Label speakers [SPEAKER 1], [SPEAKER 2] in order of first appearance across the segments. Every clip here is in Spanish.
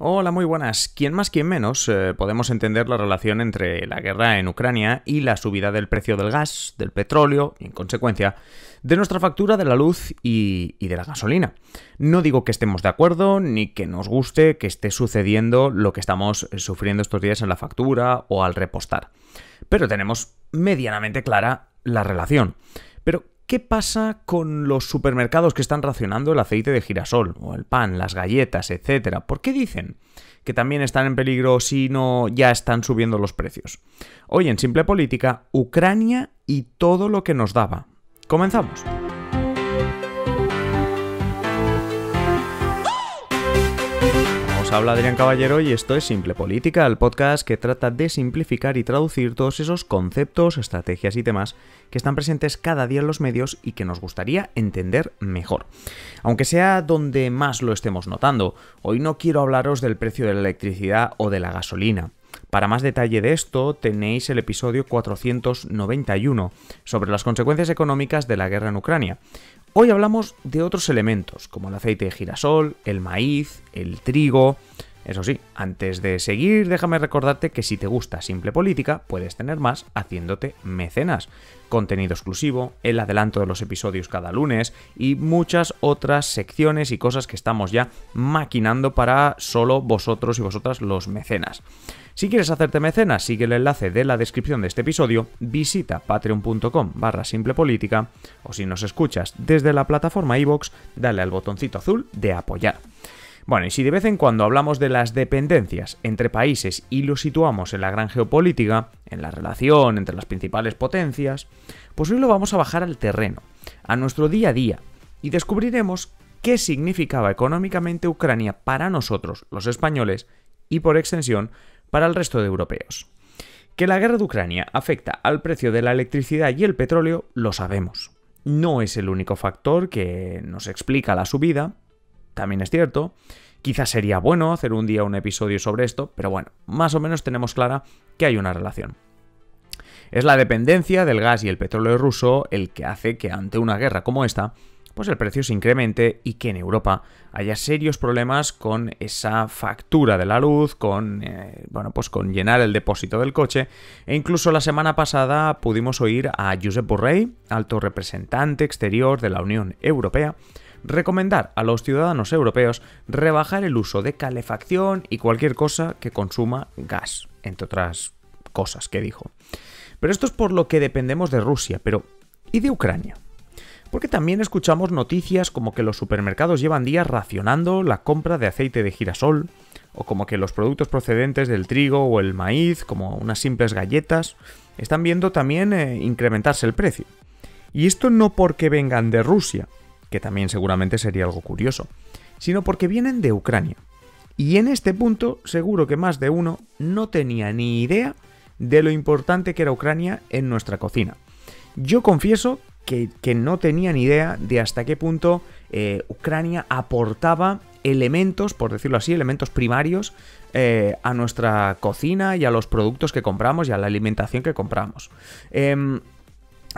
[SPEAKER 1] Hola, muy buenas. Quien más, quien menos, eh, podemos entender la relación entre la guerra en Ucrania y la subida del precio del gas, del petróleo y, en consecuencia, de nuestra factura de la luz y, y de la gasolina. No digo que estemos de acuerdo ni que nos guste que esté sucediendo lo que estamos eh, sufriendo estos días en la factura o al repostar, pero tenemos medianamente clara la relación. Pero, ¿Qué pasa con los supermercados que están racionando el aceite de girasol, o el pan, las galletas, etcétera? ¿Por qué dicen que también están en peligro si no ya están subiendo los precios? Hoy en Simple Política, Ucrania y todo lo que nos daba. Comenzamos. Os habla Adrián Caballero y esto es Simple Política, el podcast que trata de simplificar y traducir todos esos conceptos, estrategias y temas que están presentes cada día en los medios y que nos gustaría entender mejor. Aunque sea donde más lo estemos notando, hoy no quiero hablaros del precio de la electricidad o de la gasolina. Para más detalle de esto tenéis el episodio 491 sobre las consecuencias económicas de la guerra en Ucrania, Hoy hablamos de otros elementos, como el aceite de girasol, el maíz, el trigo. Eso sí, antes de seguir, déjame recordarte que si te gusta Simple Política, puedes tener más haciéndote mecenas. Contenido exclusivo, el adelanto de los episodios cada lunes y muchas otras secciones y cosas que estamos ya maquinando para solo vosotros y vosotras los mecenas. Si quieres hacerte mecenas, sigue el enlace de la descripción de este episodio, visita patreon.com barra simplepolítica o si nos escuchas desde la plataforma iVoox, dale al botoncito azul de apoyar. Bueno, y si de vez en cuando hablamos de las dependencias entre países y lo situamos en la gran geopolítica, en la relación entre las principales potencias, pues hoy lo vamos a bajar al terreno, a nuestro día a día, y descubriremos qué significaba económicamente Ucrania para nosotros, los españoles, y por extensión para el resto de europeos. Que la guerra de Ucrania afecta al precio de la electricidad y el petróleo lo sabemos. No es el único factor que nos explica la subida, también es cierto. Quizás sería bueno hacer un día un episodio sobre esto, pero bueno, más o menos tenemos clara que hay una relación. Es la dependencia del gas y el petróleo ruso el que hace que ante una guerra como esta pues el precio se incremente y que en Europa haya serios problemas con esa factura de la luz, con, eh, bueno, pues con llenar el depósito del coche. E incluso la semana pasada pudimos oír a Josep Borrell, alto representante exterior de la Unión Europea, recomendar a los ciudadanos europeos rebajar el uso de calefacción y cualquier cosa que consuma gas, entre otras cosas que dijo. Pero esto es por lo que dependemos de Rusia, pero ¿y de Ucrania? porque también escuchamos noticias como que los supermercados llevan días racionando la compra de aceite de girasol, o como que los productos procedentes del trigo o el maíz, como unas simples galletas, están viendo también eh, incrementarse el precio. Y esto no porque vengan de Rusia, que también seguramente sería algo curioso, sino porque vienen de Ucrania. Y en este punto seguro que más de uno no tenía ni idea de lo importante que era Ucrania en nuestra cocina. Yo confieso que, no tenían idea de hasta qué punto eh, Ucrania aportaba elementos, por decirlo así, elementos primarios eh, a nuestra cocina y a los productos que compramos y a la alimentación que compramos. Em,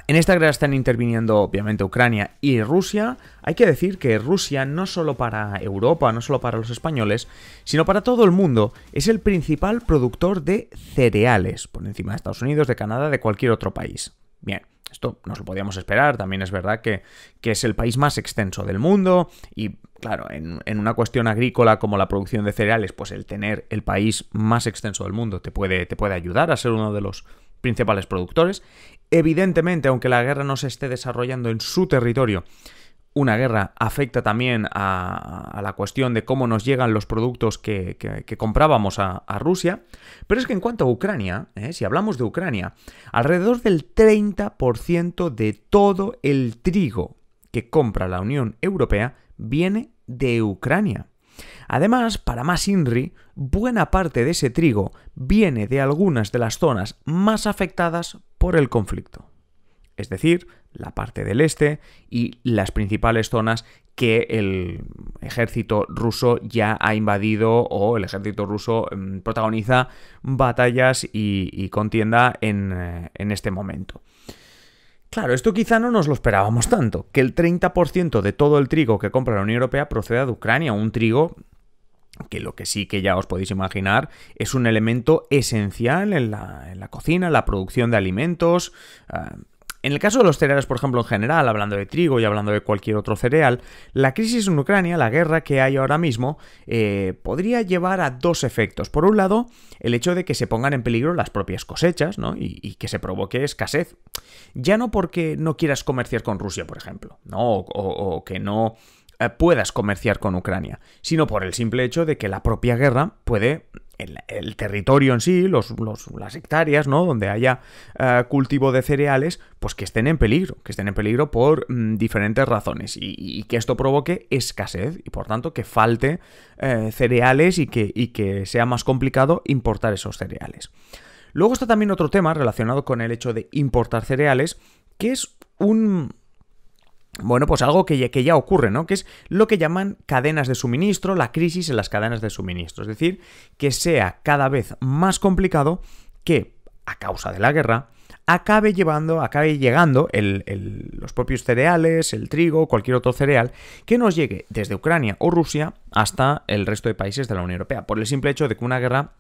[SPEAKER 1] en esta guerra están interviniendo obviamente Ucrania y Rusia. Hay que decir que Rusia no solo para Europa, no solo para los españoles, sino para todo el mundo, es el principal productor de cereales, por encima de Estados Unidos, de Canadá, de cualquier otro país. Bien, esto nos lo podíamos esperar, también es verdad que, que es el país más extenso del mundo y claro, en, una cuestión agrícola como la producción de cereales, pues el tener el país más extenso del mundo te puede, te puede ayudar a ser uno de los principales productores. Evidentemente, aunque la guerra no se esté desarrollando en su territorio, una guerra afecta también a, la cuestión de cómo nos llegan los productos que, comprábamos a, Rusia, pero es que en cuanto a Ucrania, ¿eh? si hablamos de Ucrania, alrededor del 30% de todo el trigo que compra la Unión Europea viene de Ucrania. Además, para más INRI, buena parte de ese trigo viene de algunas de las zonas más afectadas por el conflicto es decir, la parte del este y las principales zonas que el ejército ruso ya ha invadido o el ejército ruso mm, protagoniza batallas y, contienda eh, en, este momento. Claro, esto quizá no nos lo esperábamos tanto, que el 30% de todo el trigo que compra la Unión Europea proceda de Ucrania, un trigo que lo que sí que ya os podéis imaginar es un elemento esencial en la, cocina, la producción de alimentos, ah, en el caso de los cereales, por ejemplo, en general, hablando de trigo y hablando de cualquier otro cereal, la crisis en Ucrania, la guerra que hay ahora mismo, eh, podría llevar a dos efectos. Por un lado, el hecho de que se pongan en peligro las propias cosechas ¿no? y, que se provoque escasez. Ya no porque no quieras comerciar con Rusia, por ejemplo, ¿no? o, o que no eh, puedas comerciar con Ucrania, sino por el simple hecho de que la propia guerra puede el, territorio en sí, los, las hectáreas, ¿no? Donde haya eh, cultivo de cereales, pues que estén en peligro, que estén en peligro por mm, diferentes razones y, que esto provoque escasez y por tanto que falte eh, cereales y que, y que sea más complicado importar esos cereales. Luego está también otro tema relacionado con el hecho de importar cereales, que es un, bueno, pues algo que ya, ya, ocurre, ¿no? Que es lo que llaman cadenas de suministro, la crisis en las cadenas de suministro. Es decir, que sea cada vez más complicado que, a causa de la guerra, acabe llevando, acabe llegando los propios cereales, el trigo, cualquier otro cereal, que nos llegue desde Ucrania o Rusia hasta el resto de países de la Unión Europea, por el simple hecho de que una guerra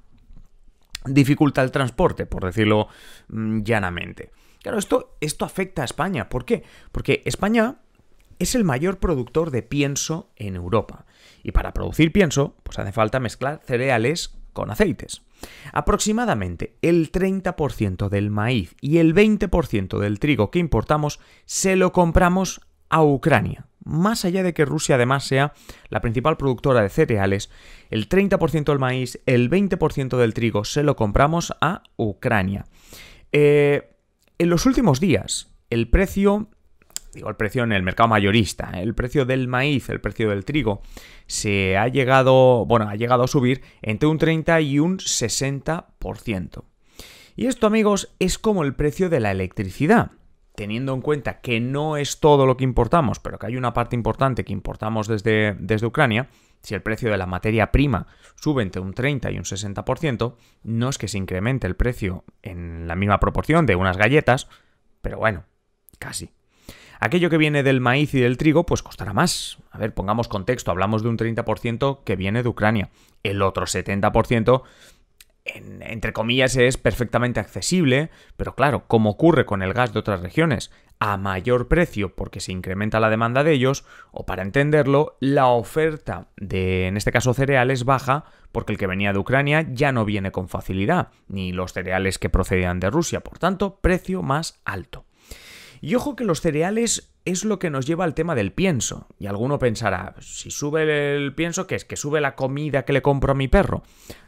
[SPEAKER 1] dificulta el transporte, por decirlo mm, llanamente. Claro, esto, esto afecta a España. ¿Por qué? Porque España es el mayor productor de pienso en Europa. Y para producir pienso, pues hace falta mezclar cereales con aceites. Aproximadamente el 30% del maíz y el 20% del trigo que importamos se lo compramos a Ucrania. Más allá de que Rusia además sea la principal productora de cereales, el 30% del maíz, el 20% del trigo se lo compramos a Ucrania. Eh, en los últimos días, el precio digo el precio en el mercado mayorista, ¿eh? el precio del maíz, el precio del trigo, se ha llegado, bueno, ha llegado a subir entre un 30 y un 60%. Y esto, amigos, es como el precio de la electricidad. Teniendo en cuenta que no es todo lo que importamos, pero que hay una parte importante que importamos desde, desde Ucrania, si el precio de la materia prima sube entre un 30 y un 60%, no es que se incremente el precio en la misma proporción de unas galletas, pero bueno, casi. Aquello que viene del maíz y del trigo, pues costará más. A ver, pongamos contexto, hablamos de un 30% que viene de Ucrania. El otro 70%, entre comillas, es perfectamente accesible, pero claro, como ocurre con el gas de otras regiones, a mayor precio porque se incrementa la demanda de ellos, o para entenderlo, la oferta de, en este caso, cereales baja porque el que venía de Ucrania ya no viene con facilidad, ni los cereales que procedían de Rusia, por tanto, precio más alto. Y ojo que los cereales es lo que nos lleva al tema del pienso. Y alguno pensará, si sube el pienso, ¿qué es? ¿Que sube la comida que le compro a mi perro?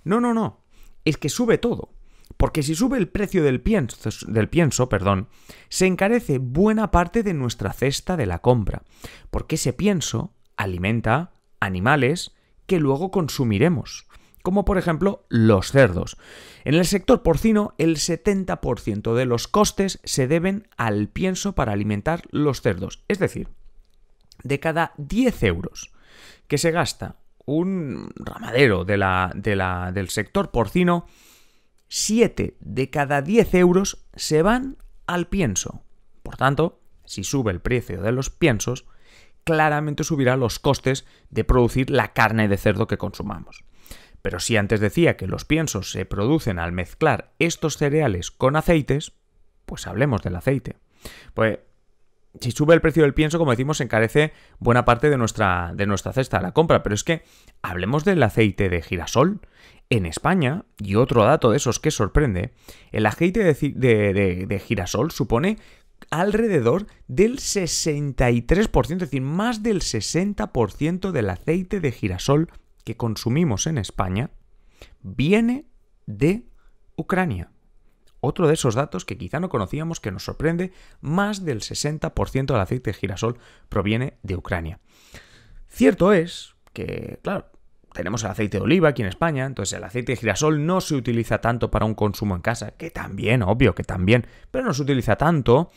[SPEAKER 1] No, no, no. Es que sube todo. Porque si sube el precio del pienso, del pienso, perdón, se encarece buena parte de nuestra cesta de la compra. Porque ese pienso alimenta animales que luego consumiremos como por ejemplo los cerdos. En el sector porcino, el 70% de los costes se deben al pienso para alimentar los cerdos, es decir, de cada 10 euros que se gasta un ramadero de la, del sector porcino, 7 de cada 10 euros se van al pienso. Por tanto, si sube el precio de los piensos, claramente subirá los costes de producir la carne de cerdo que consumamos. Pero si antes decía que los piensos se producen al mezclar estos cereales con aceites, pues hablemos del aceite. Pues si sube el precio del pienso, como decimos, encarece buena parte de nuestra, de nuestra cesta de la compra. Pero es que hablemos del aceite de girasol. En España, y otro dato de esos que sorprende, el aceite de, girasol supone alrededor del 63%, es decir, más del 60% del aceite de girasol que consumimos en España viene de Ucrania. Otro de esos datos que quizá no conocíamos que nos sorprende, más del 60% del aceite de girasol proviene de Ucrania. Cierto es que, claro, tenemos el aceite de oliva aquí en España, entonces el aceite de girasol no se utiliza tanto para un consumo en casa, que también, obvio que también, pero no se utiliza tanto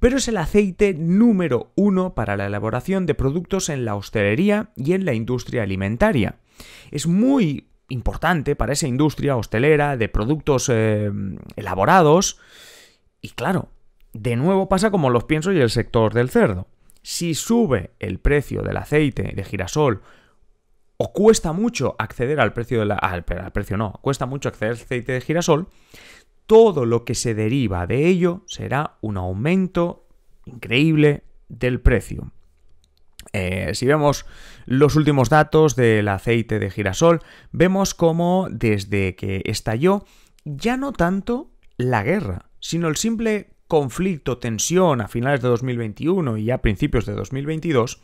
[SPEAKER 1] pero es el aceite número uno para la elaboración de productos en la hostelería y en la industria alimentaria. Es muy importante para esa industria hostelera de productos eh, elaborados y claro, de nuevo pasa como los piensos y el sector del cerdo. Si sube el precio del aceite de girasol o cuesta mucho acceder al precio de la, al precio no, cuesta mucho acceder al aceite de girasol, todo lo que se deriva de ello será un aumento increíble del precio. Eh, si vemos los últimos datos del aceite de girasol, vemos cómo desde que estalló ya no tanto la guerra, sino el simple conflicto, tensión a finales de 2021 y a principios de 2022,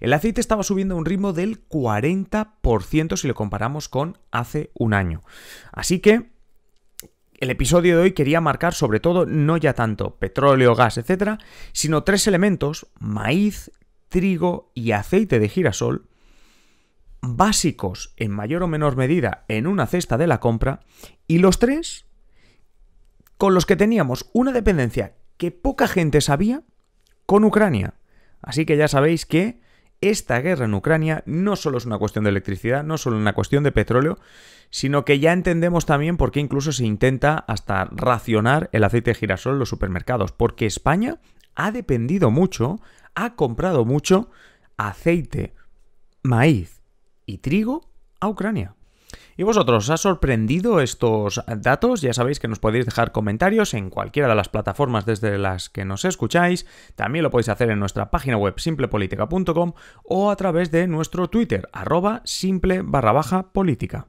[SPEAKER 1] el aceite estaba subiendo a un ritmo del 40% si lo comparamos con hace un año. Así que el episodio de hoy quería marcar sobre todo no ya tanto petróleo, gas, etcétera, sino tres elementos, maíz, trigo y aceite de girasol, básicos en mayor o menor medida en una cesta de la compra, y los tres con los que teníamos una dependencia que poca gente sabía con Ucrania. Así que ya sabéis que esta guerra en Ucrania no solo es una cuestión de electricidad, no solo una cuestión de petróleo, sino que ya entendemos también por qué incluso se intenta hasta racionar el aceite de girasol en los supermercados, porque España ha dependido mucho, ha comprado mucho aceite, maíz y trigo a Ucrania. ¿Y vosotros os ha sorprendido estos datos? Ya sabéis que nos podéis dejar comentarios en cualquiera de las plataformas desde las que nos escucháis. También lo podéis hacer en nuestra página web simplepolitica.com o a través de nuestro Twitter, arroba simple barra baja política.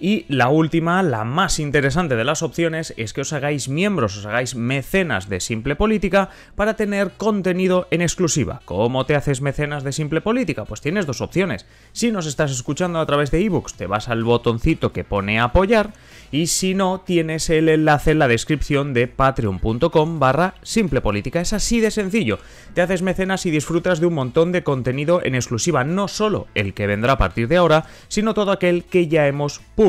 [SPEAKER 1] Y la última, la más interesante de las opciones, es que os hagáis miembros, os hagáis mecenas de Simple Política para tener contenido en exclusiva. ¿Cómo te haces mecenas de Simple Política? Pues tienes dos opciones. Si nos estás escuchando a través de ebooks, te vas al botoncito que pone apoyar y si no, tienes el enlace en la descripción de patreon.com barra Simple Política. Es así de sencillo. Te haces mecenas y disfrutas de un montón de contenido en exclusiva, no solo el que vendrá a partir de ahora, sino todo aquel que ya hemos publicado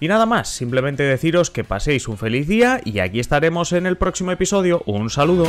[SPEAKER 1] y nada más, simplemente deciros que paséis un feliz día y aquí estaremos en el próximo episodio. Un saludo.